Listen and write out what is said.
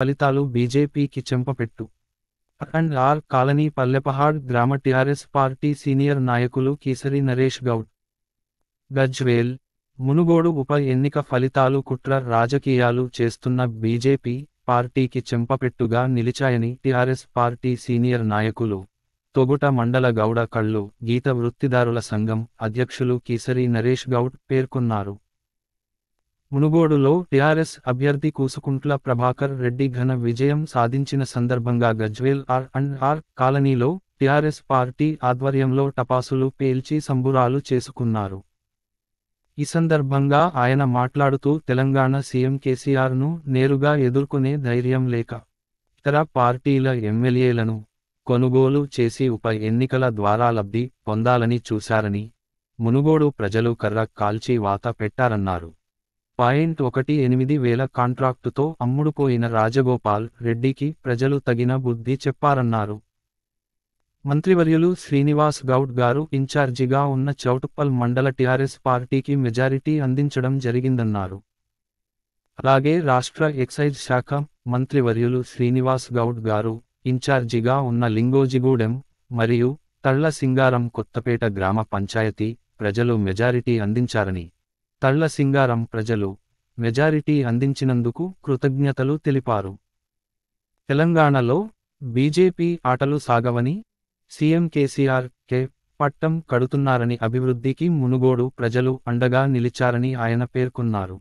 ఫలితాలు బీజేపీకి చెంపపెట్టు అండ్ ఆర్ కాలనీ పల్లెపహాడ్ గ్రామ టిఆర్ఎస్ పార్టీ సీనియర్ నాయకులు కీసరి నరేష్ గౌడ్ గజ్వేల్ మునుగోడు ఉప ఎన్నిక ఫలితాలు కుట్ర రాజకీయాలు చేస్తున్న బీజేపీ పార్టీకి చెంపపెట్టుగా నిలిచాయని టిఆర్ఎస్ పార్టీ సీనియర్ నాయకులు తొగుట మండల గౌడ కళ్ళు గీత వృత్తిదారుల సంఘం అధ్యక్షులు కీసరి నరేష్ గౌడ్ పేర్కొన్నారు మునుగోడులో టిఆర్ఎస్ అభ్యర్థి కూసుకుంట్ల ప్రభాకర్ రెడ్డి ఘన విజయం సాధించిన సందర్భంగా గజ్వేల్ ఆర్ అండ్ ఆర్ కాలనీలో టిఆర్ఎస్ పార్టీ ఆధ్వర్యంలో టపాసులు పేల్చి సంబురాలు చేసుకున్నారు ఈ సందర్భంగా ఆయన మాట్లాడుతూ తెలంగాణ సీఎం కేసీఆర్ను నేరుగా ఎదుర్కొనే ధైర్యం లేక ఇతర పార్టీల ఎమ్మెల్యేలను కొనుగోలు చేసి ఉప ఎన్నికల ద్వారా లబ్ధి పొందాలని చూశారని మునుగోడు ప్రజలు కర్ర కాల్చి వాత పెట్టారన్నారు పాయింట్ ఒకటి ఎనిమిది వేల కాంట్రాక్టుతో అమ్ముడుపోయిన రాజగోపాల్ రెడ్డికి ప్రజలు తగిన బుద్ధి చెప్పారన్నారు మంత్రివర్యులు శ్రీనివాస్ గౌడ్ గారు ఇన్ఛార్జిగా ఉన్న చౌటుప్పల్ మండల టీఆర్ఎస్ పార్టీకి మెజారిటీ అందించడం జరిగిందన్నారు అలాగే రాష్ట్ర ఎక్సైజ్ శాఖ మంత్రివర్యులు శ్రీనివాస్ గౌడ్ గారు ఇన్ఛార్జిగా ఉన్న లింగోజిగూడెం మరియు తళ్ల సింగారం కొత్తపేట గ్రామ పంచాయతీ ప్రజలు మెజారిటీ అందించారని తళ్లసింగారం ప్రజలు మెజారిటీ అందించినందుకు కృతజ్ఞతలు తెలిపారు తెలంగాణలో బీజేపీ ఆటలు సాగవని సీఎం కేసీఆర్ కే పట్టం కడుతున్నారని అభివృద్ధికి మునుగోడు ప్రజలు అండగా నిలిచారని ఆయన పేర్కొన్నారు